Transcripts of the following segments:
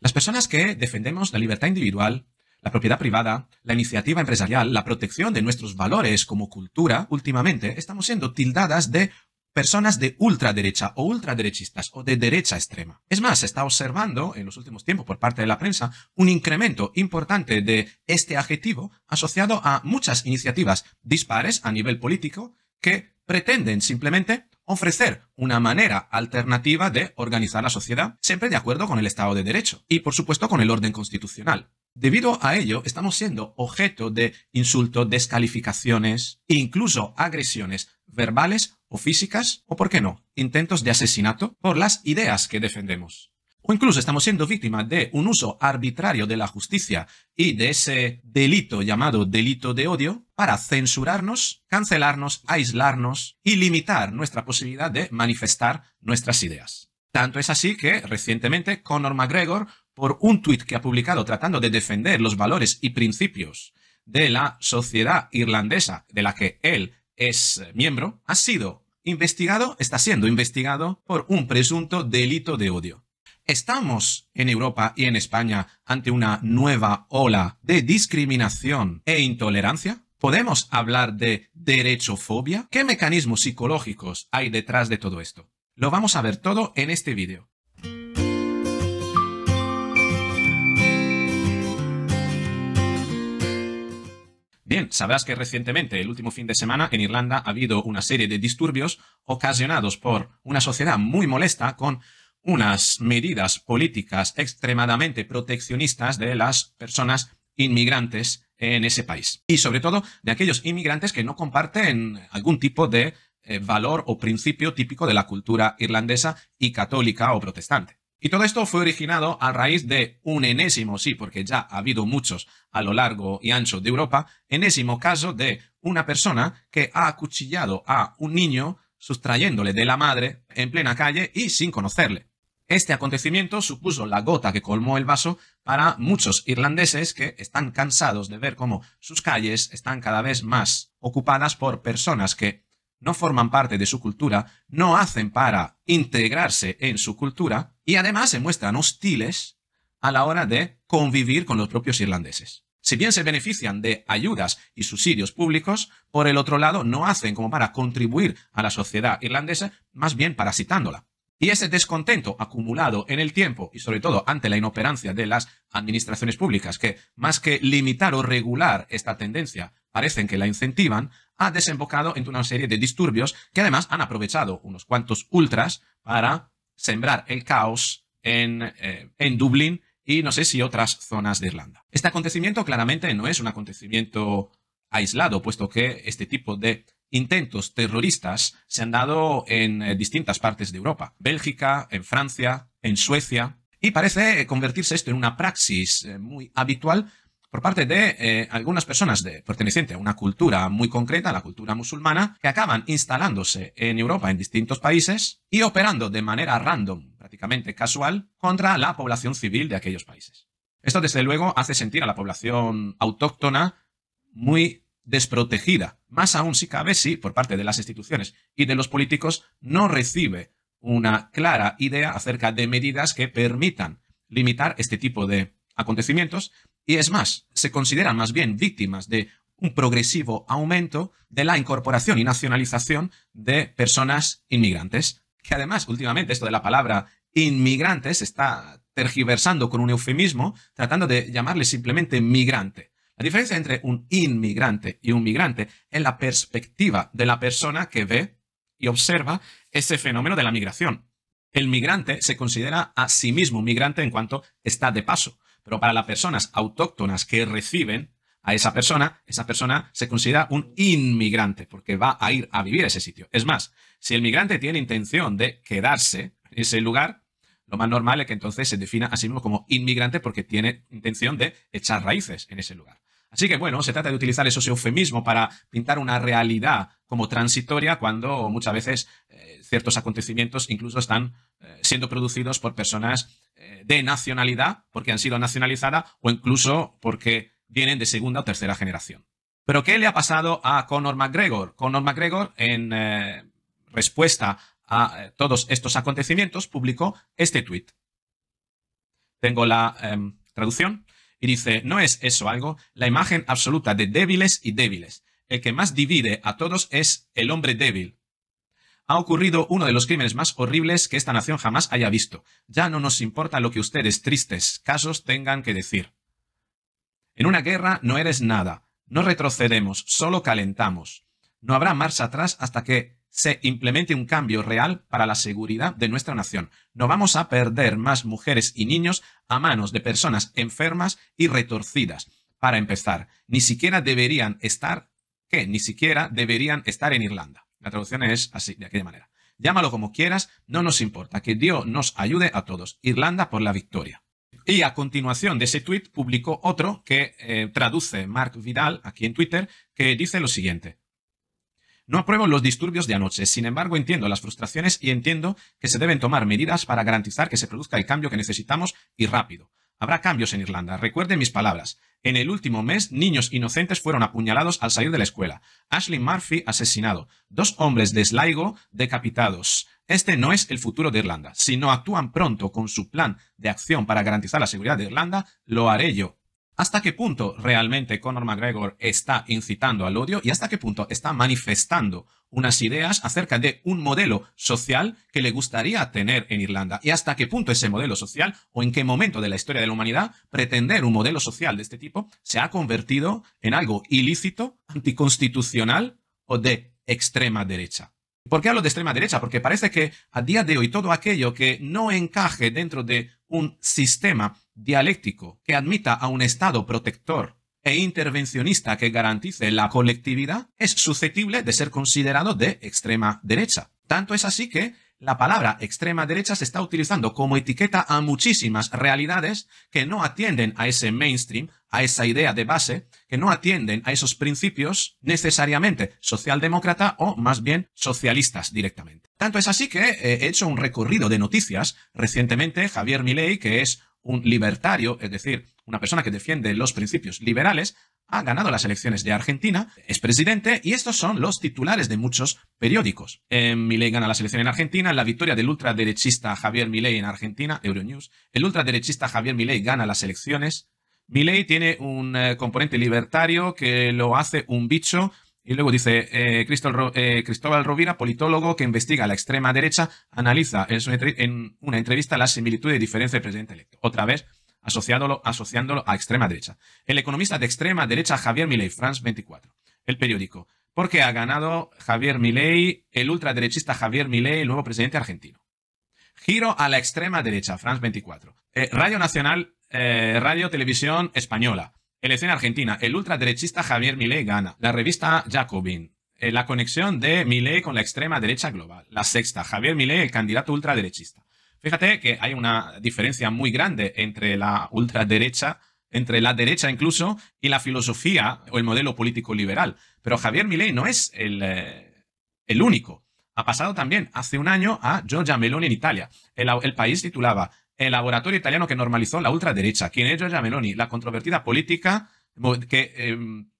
Las personas que defendemos la libertad individual, la propiedad privada, la iniciativa empresarial, la protección de nuestros valores como cultura, últimamente estamos siendo tildadas de personas de ultraderecha o ultraderechistas o de derecha extrema. Es más, se está observando en los últimos tiempos por parte de la prensa un incremento importante de este adjetivo asociado a muchas iniciativas dispares a nivel político que pretenden simplemente ofrecer una manera alternativa de organizar la sociedad, siempre de acuerdo con el Estado de Derecho y, por supuesto, con el orden constitucional. Debido a ello, estamos siendo objeto de insultos, descalificaciones e incluso agresiones verbales o físicas, o por qué no, intentos de asesinato por las ideas que defendemos o incluso estamos siendo víctimas de un uso arbitrario de la justicia y de ese delito llamado delito de odio para censurarnos, cancelarnos, aislarnos y limitar nuestra posibilidad de manifestar nuestras ideas. Tanto es así que recientemente Conor McGregor, por un tuit que ha publicado tratando de defender los valores y principios de la sociedad irlandesa de la que él es miembro, ha sido investigado, está siendo investigado por un presunto delito de odio. Estamos en Europa y en España ante una nueva ola de discriminación e intolerancia. ¿Podemos hablar de derechofobia? ¿Qué mecanismos psicológicos hay detrás de todo esto? Lo vamos a ver todo en este vídeo. Bien, sabrás que recientemente, el último fin de semana, en Irlanda ha habido una serie de disturbios ocasionados por una sociedad muy molesta con unas medidas políticas extremadamente proteccionistas de las personas inmigrantes en ese país. Y sobre todo de aquellos inmigrantes que no comparten algún tipo de eh, valor o principio típico de la cultura irlandesa y católica o protestante. Y todo esto fue originado a raíz de un enésimo, sí, porque ya ha habido muchos a lo largo y ancho de Europa, enésimo caso de una persona que ha acuchillado a un niño sustrayéndole de la madre en plena calle y sin conocerle. Este acontecimiento supuso la gota que colmó el vaso para muchos irlandeses que están cansados de ver cómo sus calles están cada vez más ocupadas por personas que no forman parte de su cultura, no hacen para integrarse en su cultura y además se muestran hostiles a la hora de convivir con los propios irlandeses. Si bien se benefician de ayudas y subsidios públicos, por el otro lado no hacen como para contribuir a la sociedad irlandesa, más bien parasitándola. Y ese descontento acumulado en el tiempo y sobre todo ante la inoperancia de las administraciones públicas que más que limitar o regular esta tendencia parecen que la incentivan, ha desembocado en una serie de disturbios que además han aprovechado unos cuantos ultras para sembrar el caos en, eh, en Dublín y no sé si otras zonas de Irlanda. Este acontecimiento claramente no es un acontecimiento aislado, puesto que este tipo de intentos terroristas se han dado en eh, distintas partes de Europa, Bélgica, en Francia, en Suecia, y parece eh, convertirse esto en una praxis eh, muy habitual por parte de algunas personas pertenecientes a una cultura muy concreta, la cultura musulmana, que acaban instalándose en Europa en distintos países y operando de manera random, prácticamente casual, contra la población civil de aquellos países. Esto, desde luego, hace sentir a la población autóctona muy desprotegida, más aún si cabe si, por parte de las instituciones y de los políticos, no recibe una clara idea acerca de medidas que permitan limitar este tipo de acontecimientos y es más, se consideran más bien víctimas de un progresivo aumento de la incorporación y nacionalización de personas inmigrantes, que además últimamente esto de la palabra inmigrantes está tergiversando con un eufemismo, tratando de llamarle simplemente migrante. La diferencia entre un inmigrante y un migrante es la perspectiva de la persona que ve y observa ese fenómeno de la migración. El migrante se considera a sí mismo un migrante en cuanto está de paso, pero para las personas autóctonas que reciben a esa persona, esa persona se considera un inmigrante porque va a ir a vivir a ese sitio. Es más, si el migrante tiene intención de quedarse en ese lugar, lo más normal es que entonces se defina a sí mismo como inmigrante porque tiene intención de echar raíces en ese lugar. Así que bueno, se trata de utilizar esos eufemismo para pintar una realidad como transitoria cuando muchas veces eh, ciertos acontecimientos incluso están eh, siendo producidos por personas eh, de nacionalidad, porque han sido nacionalizadas o incluso porque vienen de segunda o tercera generación. Pero ¿qué le ha pasado a Conor McGregor? Conor McGregor, en respuesta a todos estos acontecimientos, publicó este tweet. Tengo la em, traducción. Y dice, ¿no es eso algo? La imagen absoluta de débiles y débiles. El que más divide a todos es el hombre débil. Ha ocurrido uno de los crímenes más horribles que esta nación jamás haya visto. Ya no nos importa lo que ustedes, tristes casos, tengan que decir. En una guerra no eres nada. No retrocedemos, solo calentamos. No habrá marcha atrás hasta que se implemente un cambio real para la seguridad de nuestra nación. No vamos a perder más mujeres y niños a manos de personas enfermas y retorcidas. Para empezar, ni siquiera deberían estar, que ni siquiera deberían estar en Irlanda. La traducción es así, de aquella manera. Llámalo como quieras, no nos importa, que Dios nos ayude a todos. Irlanda por la victoria. Y a continuación de ese tweet publicó otro que eh, traduce Mark Vidal aquí en Twitter, que dice lo siguiente. No apruebo los disturbios de anoche, sin embargo entiendo las frustraciones y entiendo que se deben tomar medidas para garantizar que se produzca el cambio que necesitamos y rápido. Habrá cambios en Irlanda, Recuerde mis palabras. En el último mes, niños inocentes fueron apuñalados al salir de la escuela. Ashley Murphy asesinado. Dos hombres de Sligo decapitados. Este no es el futuro de Irlanda. Si no actúan pronto con su plan de acción para garantizar la seguridad de Irlanda, lo haré yo hasta qué punto realmente Conor McGregor está incitando al odio y hasta qué punto está manifestando unas ideas acerca de un modelo social que le gustaría tener en Irlanda y hasta qué punto ese modelo social o en qué momento de la historia de la humanidad pretender un modelo social de este tipo se ha convertido en algo ilícito, anticonstitucional o de extrema derecha. ¿Por qué hablo de extrema derecha? Porque parece que a día de hoy todo aquello que no encaje dentro de un sistema dialéctico que admita a un Estado protector e intervencionista que garantice la colectividad es susceptible de ser considerado de extrema derecha. Tanto es así que la palabra extrema derecha se está utilizando como etiqueta a muchísimas realidades que no atienden a ese mainstream, a esa idea de base, que no atienden a esos principios necesariamente socialdemócrata o más bien socialistas directamente. Tanto es así que eh, he hecho un recorrido de noticias. Recientemente Javier Milei, que es un libertario, es decir, una persona que defiende los principios liberales, ha ganado las elecciones de Argentina, es presidente y estos son los titulares de muchos periódicos. Milley eh, Milei gana la selección en Argentina, la victoria del ultraderechista Javier Milei en Argentina, Euronews. El ultraderechista Javier Milei gana las elecciones. Milei tiene un eh, componente libertario que lo hace un bicho y luego dice eh, eh, Cristóbal Rovira, politólogo que investiga la extrema derecha, analiza en, una entrevista la similitud y diferencia del presidente electo. Otra vez, asociándolo, asociándolo a extrema derecha. El economista de extrema derecha Javier Milei, France 24. El periódico. ¿Por qué ha ganado Javier Milei, el ultraderechista Javier Milei, el nuevo presidente argentino. Giro a la extrema derecha, France 24. Eh, Radio Nacional, Radio Televisión Española. Elección argentina. El ultraderechista Javier Milei gana. La revista Jacobin. Eh, la conexión de Milei con la extrema derecha global. La sexta. Javier Milei, el candidato ultraderechista. Fíjate que hay una diferencia muy grande entre la ultraderecha, entre la derecha incluso, y la filosofía o el modelo político liberal. Pero Javier Milei no es el, eh, único. Ha pasado también hace un año a Giorgia Meloni en Italia. el país titulaba el laboratorio italiano que normalizó la ultraderecha, quien es Giorgia Meloni, la controvertida política que em,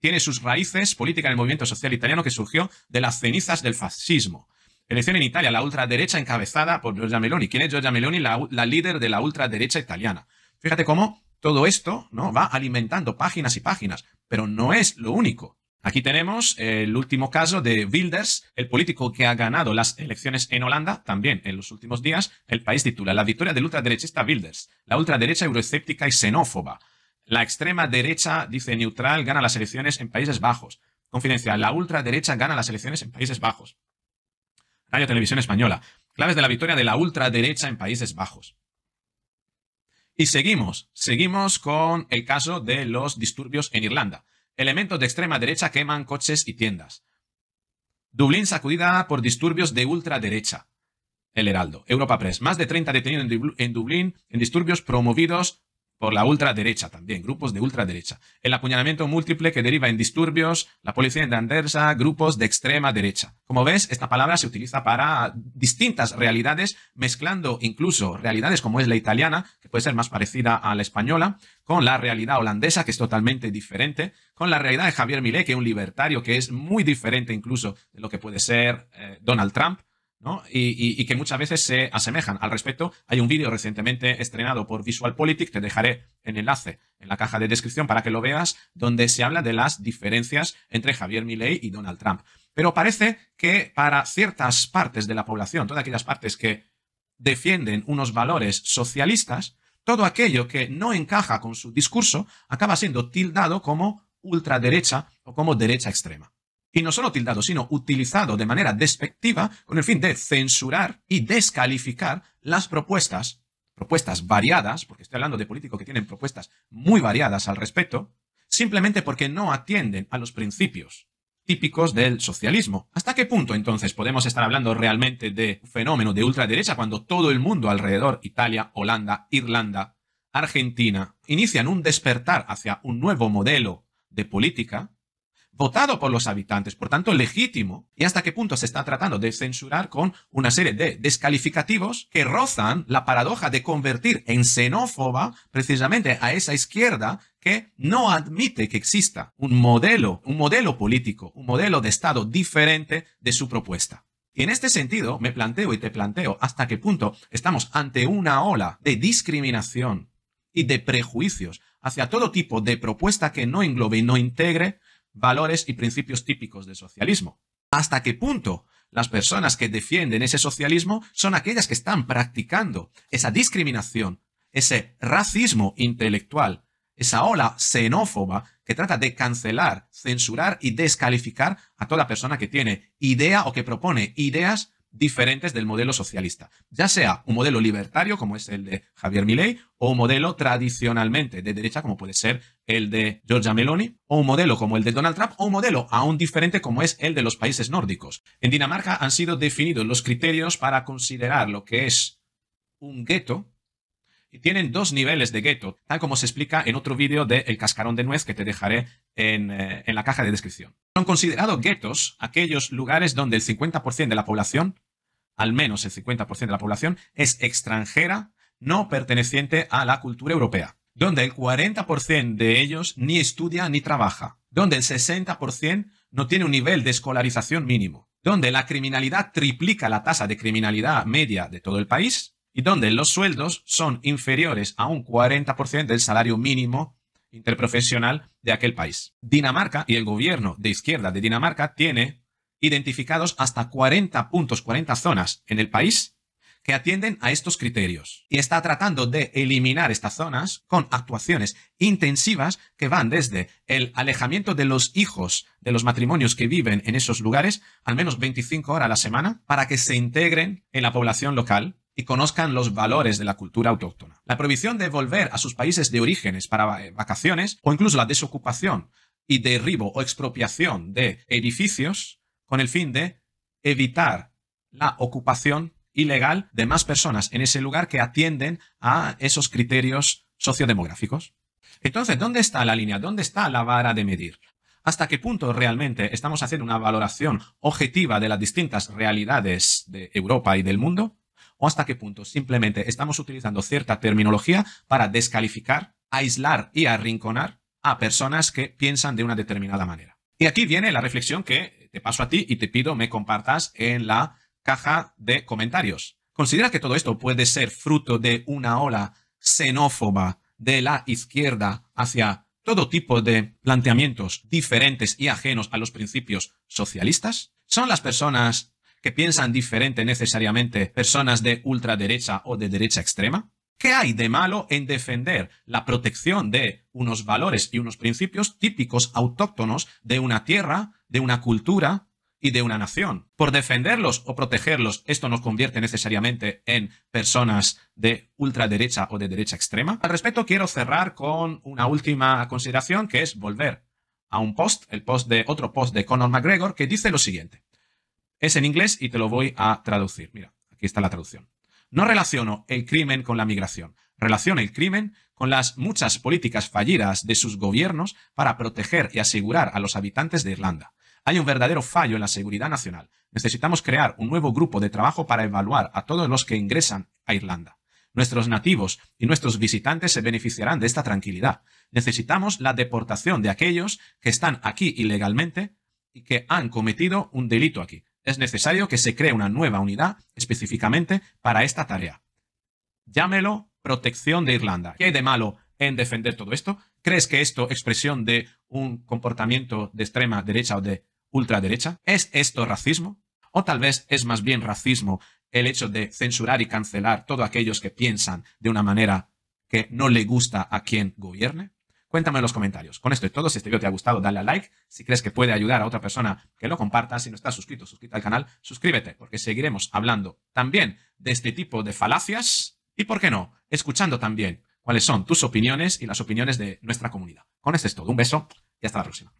tiene sus raíces política en el movimiento social italiano que surgió de las cenizas del fascismo. Elección en Italia, la ultraderecha encabezada por Giorgia Meloni. ¿Quién es Giorgia Meloni? La, la líder de la ultraderecha italiana. Fíjate cómo todo esto ¿no? va alimentando páginas y páginas, pero no es lo único. Aquí tenemos el último caso de Wilders, el político que ha ganado las elecciones en Holanda, también en los últimos días. El país titula La victoria del ultraderechista Wilders, la ultraderecha euroescéptica y xenófoba. La extrema derecha, dice neutral, gana las elecciones en Países Bajos. Confidencial, la ultraderecha gana las elecciones en Países Bajos. Radio Televisión Española, claves de la victoria de la ultraderecha en Países Bajos. Y seguimos, seguimos con el caso de los disturbios en Irlanda. Elementos de extrema derecha queman coches y tiendas. Dublín sacudida por disturbios de ultraderecha. El Heraldo. Europa Press. Más de 30 detenidos en, Dublín en disturbios promovidos por la ultraderecha también, grupos de ultraderecha. El apuñalamiento múltiple que deriva en disturbios, la policía de Andersa, grupos de extrema derecha. Como ves, esta palabra se utiliza para distintas realidades, mezclando incluso realidades como es la italiana, que puede ser más parecida a la española, con la realidad holandesa, que es totalmente diferente, con la realidad de Javier Milei, que es un libertario, que es muy diferente incluso de lo que puede ser eh, Donald Trump. Y, que muchas veces se asemejan. Al respecto, hay un vídeo recientemente estrenado por Visual Politic, te dejaré el enlace en la caja de descripción para que lo veas, donde se habla de las diferencias entre Javier Milei y Donald Trump. Pero parece que para ciertas partes de la población, todas aquellas partes que defienden unos valores socialistas, todo aquello que no encaja con su discurso acaba siendo tildado como ultraderecha o como derecha extrema y no solo tildado, sino utilizado de manera despectiva con el fin de censurar y descalificar las propuestas, propuestas variadas, porque estoy hablando de políticos que tienen propuestas muy variadas al respecto, simplemente porque no atienden a los principios típicos del socialismo. ¿Hasta qué punto entonces podemos estar hablando realmente de fenómeno de ultraderecha cuando todo el mundo alrededor, Italia, Holanda, Irlanda, Argentina, inician un despertar hacia un nuevo modelo de política votado por los habitantes, por tanto legítimo, y hasta qué punto se está tratando de censurar con una serie de descalificativos que rozan la paradoja de convertir en xenófoba precisamente a esa izquierda que no admite que exista un modelo, un modelo político, un modelo de Estado diferente de su propuesta. Y en este sentido, me planteo y te planteo hasta qué punto estamos ante una ola de discriminación y de prejuicios hacia todo tipo de propuesta que no englobe y no integre valores y principios típicos del socialismo. ¿Hasta qué punto las personas que defienden ese socialismo son aquellas que están practicando esa discriminación, ese racismo intelectual, esa ola xenófoba que trata de cancelar, censurar y descalificar a toda persona que tiene idea o que propone ideas diferentes del modelo socialista, ya sea un modelo libertario como es el de Javier Milei o un modelo tradicionalmente de derecha como puede ser el de Georgia Meloni o un modelo como el de Donald Trump o un modelo aún diferente como es el de los países nórdicos. En Dinamarca han sido definidos los criterios para considerar lo que es un gueto y tienen dos niveles de gueto, tal como se explica en otro vídeo de El cascarón de nuez que te dejaré en, eh, en la caja de descripción. Son considerados guetos aquellos lugares donde el 50% de la población, al menos el 50% de la población, es extranjera, no perteneciente a la cultura europea, donde el 40% de ellos ni estudia ni trabaja, donde el 60% no tiene un nivel de escolarización mínimo, donde la criminalidad triplica la tasa de criminalidad media de todo el país y donde los sueldos son inferiores a un 40% del salario mínimo interprofesional de aquel país. Dinamarca y el gobierno de izquierda de Dinamarca tiene identificados hasta 40 puntos, 40 zonas en el país que atienden a estos criterios y está tratando de eliminar estas zonas con actuaciones intensivas que van desde el alejamiento de los hijos de los matrimonios que viven en esos lugares, al menos 25 horas a la semana, para que se integren en la población local, y conozcan los valores de la cultura autóctona. La prohibición de volver a sus países de orígenes para eh, vacaciones o incluso la desocupación y derribo o expropiación de edificios con el fin de evitar la ocupación ilegal de más personas en ese lugar que atienden a esos criterios sociodemográficos. Entonces, ¿dónde está la línea? ¿Dónde está la vara de medir? ¿Hasta qué punto realmente estamos haciendo una valoración objetiva de las distintas realidades de Europa y del mundo? o hasta qué punto simplemente estamos utilizando cierta terminología para descalificar, aislar y arrinconar a personas que piensan de una determinada manera. Y aquí viene la reflexión que te paso a ti y te pido me compartas en la caja de comentarios. ¿Considera que todo esto puede ser fruto de una ola xenófoba de la izquierda hacia todo tipo de planteamientos diferentes y ajenos a los principios socialistas? ¿Son las personas que piensan diferente necesariamente personas de ultraderecha o de derecha extrema? ¿Qué hay de malo en defender la protección de unos valores y unos principios típicos autóctonos de una tierra, de una cultura y de una nación? Por defenderlos o protegerlos, esto nos convierte necesariamente en personas de ultraderecha o de derecha extrema. Al respecto, quiero cerrar con una última consideración que es volver a un post, el post de otro post de Conor McGregor, que dice lo siguiente. Es en inglés y te lo voy a traducir. Mira, aquí está la traducción. No relaciono el crimen con la migración. Relaciono el crimen con las muchas políticas fallidas de sus gobiernos para proteger y asegurar a los habitantes de Irlanda. Hay un verdadero fallo en la seguridad nacional. Necesitamos crear un nuevo grupo de trabajo para evaluar a todos los que ingresan a Irlanda. Nuestros nativos y nuestros visitantes se beneficiarán de esta tranquilidad. Necesitamos la deportación de aquellos que están aquí ilegalmente y que han cometido un delito aquí es necesario que se cree una nueva unidad específicamente para esta tarea. Llámelo protección de Irlanda. ¿Qué hay de malo en defender todo esto? ¿Crees que esto expresión de un comportamiento de extrema derecha o de ultraderecha? ¿Es esto racismo? ¿O tal vez es más bien racismo el hecho de censurar y cancelar todos aquellos que piensan de una manera que no le gusta a quien gobierne? Cuéntame en los comentarios. Con esto es todo. Si este video te ha gustado, dale a like. Si crees que puede ayudar a otra persona, que lo comparta. Si no estás suscrito, suscríbete al canal, suscríbete, porque seguiremos hablando también de este tipo de falacias y, ¿por qué no?, escuchando también cuáles son tus opiniones y las opiniones de nuestra comunidad. Con esto es todo. Un beso y hasta la próxima.